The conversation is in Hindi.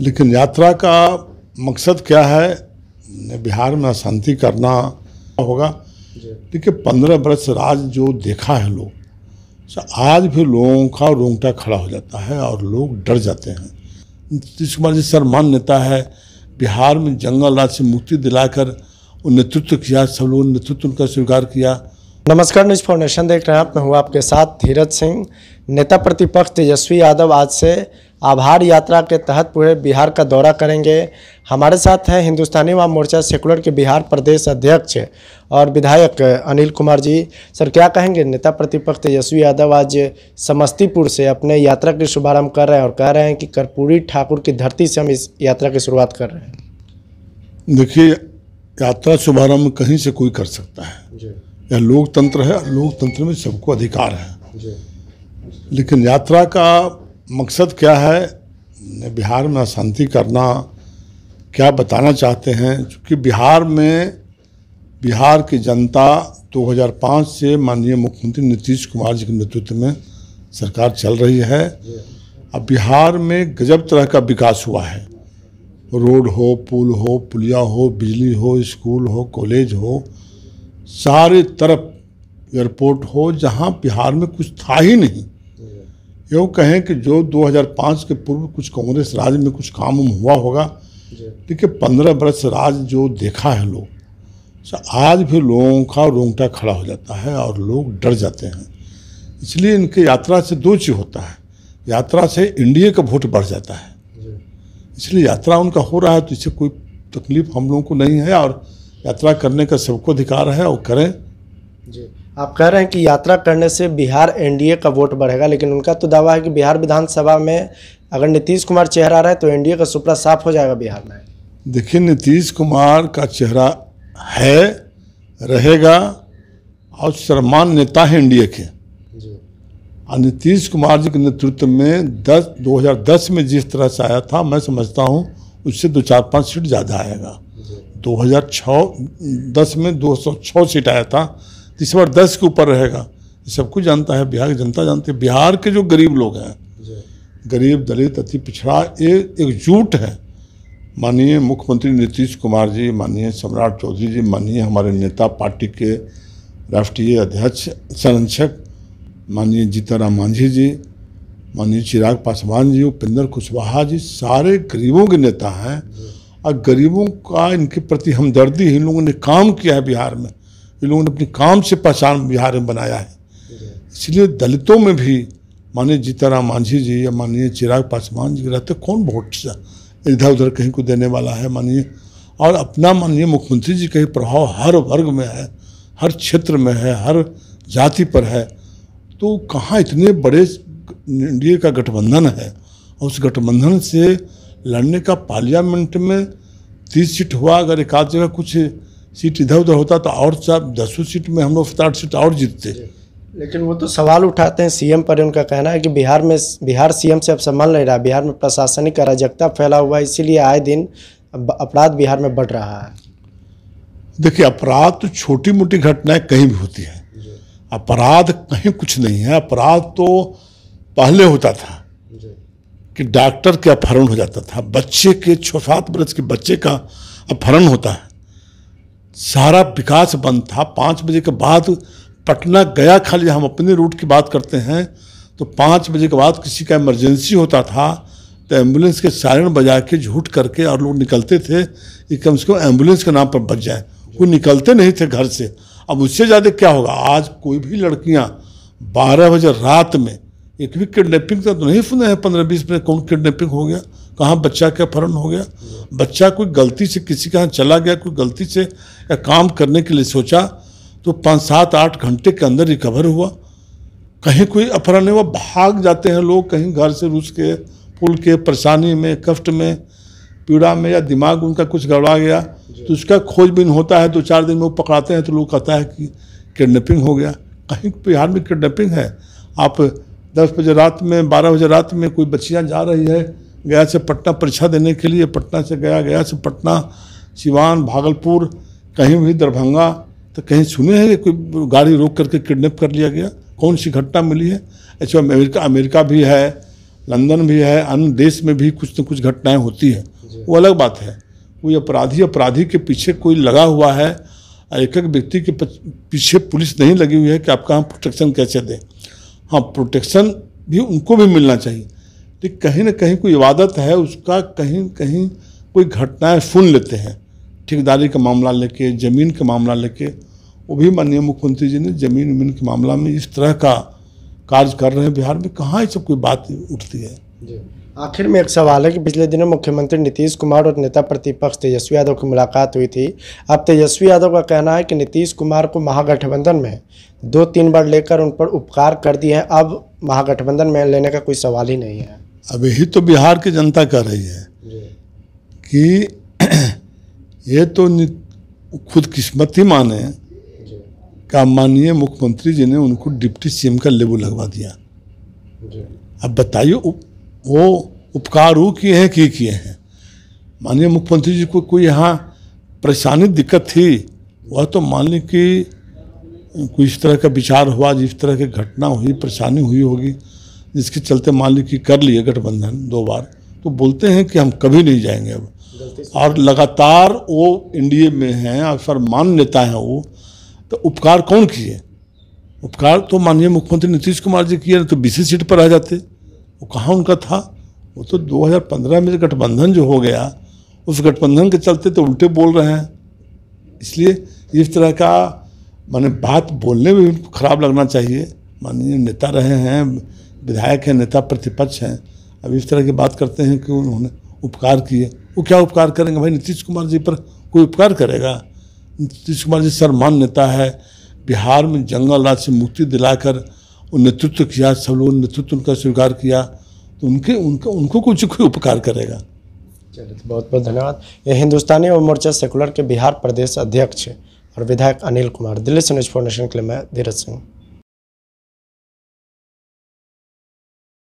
लेकिन यात्रा का मकसद क्या है बिहार में अशांति करना होगा देखिए पंद्रह वर्ष राज जो देखा है लोग तो आज भी लोगों का रोंगटा खड़ा हो जाता है और लोग डर जाते हैं नीतीश कुमार जी मान नेता है बिहार में जंगल राज से मुक्ति दिलाकर नेतृत्व किया सब लोगों ने नेतृत्व उनका स्वीकार किया नमस्कार न्यूज फाउंडेशन देख रहे हैं आप मैं हूँ आपके साथ धीरज सिंह नेता प्रतिपक्ष तेजस्वी यादव आज से आभार यात्रा के तहत पूरे बिहार का दौरा करेंगे हमारे साथ हैं हिंदुस्तानी वाम मोर्चा सेकुलर के बिहार प्रदेश अध्यक्ष और विधायक अनिल कुमार जी सर क्या कहेंगे नेता प्रतिपक्ष तेजस्वी यादव आज समस्तीपुर से अपने यात्रा के शुभारम्भ कर रहे हैं और कह रहे हैं कि कर्पूरी ठाकुर की धरती से हम इस यात्रा की शुरुआत कर रहे हैं देखिए यात्रा शुभारम्भ कहीं से कोई कर सकता है जी यह लोकतंत्र है लोकतंत्र में सबको अधिकार है लेकिन यात्रा का मकसद क्या है बिहार में अशांति करना क्या बताना चाहते हैं क्योंकि बिहार में बिहार की जनता 2005 से माननीय मुख्यमंत्री नीतीश कुमार जी के नेतृत्व में सरकार चल रही है अब बिहार में गजब तरह का विकास हुआ है रोड हो पुल हो पुलिया हो बिजली हो स्कूल हो कॉलेज हो सारे तरफ एयरपोर्ट हो जहाँ बिहार में कुछ था ही नहीं यूँ कहें कि जो 2005 के पूर्व कुछ कांग्रेस राज्य में कुछ काम हुआ होगा देखिए पंद्रह वर्ष राज जो देखा है लोग तो आज भी लोगों का रोंगटा खड़ा हो जाता है और लोग डर जाते हैं इसलिए इनके यात्रा से दो चीज़ होता है यात्रा से इंडिया का वोट बढ़ जाता है इसलिए यात्रा उनका हो रहा है तो इससे कोई तकलीफ हम लोगों को नहीं है और यात्रा करने का सबको अधिकार है और करें जी आप कह रहे हैं कि यात्रा करने से बिहार एनडीए का वोट बढ़ेगा लेकिन उनका तो दावा है कि बिहार विधानसभा में अगर नीतीश कुमार चेहरा रहे तो एनडीए का सुपड़ा साफ हो जाएगा बिहार में देखिए नीतीश कुमार का चेहरा है रहेगा और सर्मान नेता है एनडीए के और नीतीश कुमार जी के नेतृत्व में दस दो में जिस तरह से आया था मैं समझता हूँ उससे दो चार पाँच सीट ज़्यादा आएगा 2006 10 में 206 सीट आया था इस बार 10 के ऊपर रहेगा ये सब कुछ जानता है बिहार की जनता जानती है बिहार के जो गरीब लोग हैं गरीब दलित अति पिछड़ा ये एकजुट है माननीय मुख्यमंत्री नीतीश कुमार जी माननीय सम्राट चौधरी जी माननीय हमारे नेता पार्टी के राष्ट्रीय अध्यक्ष संरक्षक माननीय जीताराम मांझी जी माननीय चिराग पासवान जी उपेंद्र कुशवाहा जी सारे गरीबों के नेता हैं और गरीबों का इनके प्रति हमदर्दी इन लोगों ने काम किया है बिहार में इन लोगों ने अपने काम से पहचान बिहार में बनाया है इसलिए दलितों में भी माननीय जीताराम मांझी जी या माननीय चिराग पासवान जी रहते कौन वोट इधर उधर कहीं को देने वाला है माननीय और अपना माननीय मुख्यमंत्री जी का ही प्रभाव हर वर्ग में है हर क्षेत्र में है हर जाति पर है तो कहाँ इतने बड़े इंडिया का गठबंधन है और उस गठबंधन से लड़ने का पार्लियामेंट में तीस सीट हुआ अगर एक आध जगह कुछ सीट इधर उधर होता तो और साहब दसों सीट में हम लोग साठ सीट और जीतते लेकिन वो तो सवाल उठाते हैं सीएम पर उनका कहना है कि बिहार में बिहार सीएम से अब संभाल नहीं रहा बिहार में प्रशासनिक अराजकता फैला हुआ है इसीलिए आए दिन अपराध बिहार में बढ़ रहा है देखिए अपराध तो छोटी मोटी घटनाएं कहीं भी होती हैं अपराध कहीं कुछ नहीं है अपराध तो पहले होता था कि डॉक्टर के अपहरण हो जाता था बच्चे के छः सात बरस के बच्चे का अपहरण होता है सारा विकास बंद था पाँच बजे के बाद पटना गया खाली हम अपने रूट की बात करते हैं तो पाँच बजे के बाद किसी का इमरजेंसी होता था तो एम्बुलेंस के सायरन बजा के झूठ करके और लोग निकलते थे कि कम से कम एम्बुलेंस के नाम पर बच जाए वो निकलते नहीं थे घर से अब उससे ज़्यादा क्या होगा आज कोई भी लड़कियाँ बारह बजे रात में इतनी किडनैपिंग का तो नहीं सुना है पंद्रह बीस मिनट कौन किडनैपिंग हो गया कहाँ बच्चा क्या अपहरण हो गया बच्चा कोई गलती से किसी के यहाँ चला गया कोई गलती से या काम करने के लिए सोचा तो पाँच सात आठ घंटे के अंदर रिकवर हुआ कहीं कोई अपहरण हुआ भाग जाते हैं लोग कहीं घर से रूस के पुल के परेशानी में कष्ट में पीड़ा में या दिमाग उनका कुछ गड़बड़ा गया तो उसका खोजबीन होता है दो तो चार दिन में वो पकड़ाते हैं तो लोग कहता है कि किडनैपिंग हो गया कहीं बिहार में किडनेपिंग है आप दस बजे रात में बारह बजे रात में कोई बच्चियाँ जा रही है गया से पटना परीक्षा देने के लिए पटना से गया गया से पटना सिवान भागलपुर कहीं भी दरभंगा तो कहीं सुने हैं कोई गाड़ी रोक करके किडनैप कर लिया गया कौन सी घटना मिली है ऐसे अमेरिका अमेरिका भी है लंदन भी है अन्य देश में भी कुछ न कुछ घटनाएं होती हैं वो अलग बात है कोई अपराधी अपराधी के पीछे कोई लगा हुआ है एक एक व्यक्ति के पीछे पुलिस नहीं लगी हुई है कि आप कहाँ प्रोटेक्शन कैसे दें हाँ प्रोटेक्शन भी उनको भी मिलना चाहिए लेकिन तो कहीं ना कहीं कोई इबादत है उसका कहीं कहीं कोई घटनाएं सुन लेते हैं ठेकेदारी का मामला लेके ज़मीन का मामला लेके वो भी माननीय मुख्यमंत्री जी ने ज़मीन वमीन के मामला में इस तरह का कार्य कर रहे हैं बिहार में कहाँ ये सब कोई बात उठती है आखिर में एक सवाल है कि पिछले दिनों मुख्यमंत्री नीतीश कुमार और नेता प्रतिपक्ष तेजस्वी यादव की मुलाकात हुई थी अब तेजस्वी यादव का कहना है कि नीतीश कुमार को महागठबंधन में दो तीन बार लेकर उन पर उपकार कर दिए हैं अब महागठबंधन में लेने का कोई सवाल ही नहीं है अब यही तो बिहार की जनता कह रही है कि ये तो खुद किस्मत ही माने का माननीय मुख्यमंत्री जी ने उनको डिप्टी सी का लेबू लगवा दिया अब बताइए वो उपकार वो किए हैं कि किए हैं माननीय मुख्यमंत्री जी को कोई यहाँ परेशानी दिक्कत थी वह तो मान ली कि कोई इस तरह का विचार हुआ जिस तरह की घटना हुई परेशानी हुई होगी जिसके चलते मान ली कि कर लिए गठबंधन दो बार तो बोलते हैं कि हम कभी नहीं जाएंगे अब और लगातार वो एनडीए में हैं और मान नेता हैं वो तो उपकार कौन किए उपकार तो माननीय मुख्यमंत्री नीतीश कुमार जी किए तो बीसी सीट पर रह जाते वो कहाँ उनका था वो तो 2015 में गठबंधन जो हो गया उस गठबंधन के चलते तो उल्टे बोल रहे हैं इसलिए इस तरह का माने बात बोलने में भी खराब लगना चाहिए माननीय नेता रहे हैं विधायक हैं नेता प्रतिपक्ष हैं अब इस तरह की बात करते हैं कि उन्होंने उपकार किए वो क्या उपकार करेंगे भाई नीतीश कुमार जी पर कोई उपकार करेगा नीतीश कुमार जी सर नेता है बिहार में जंगल राज से मुक्ति दिलाकर वो नेतृत्व किया सब लोगों ने नेतृत्व उनका स्वीकार किया तो उनके उनका उनको कुछ कोई उपकार करेगा चलिए तो बहुत बहुत धन्यवाद ये हिंदुस्तानी और मोर्चा सेकुलर के बिहार प्रदेश अध्यक्ष और विधायक अनिल कुमार दिल्ली से न्यूज फोर नेशन के लिए मैं धीरज सिंह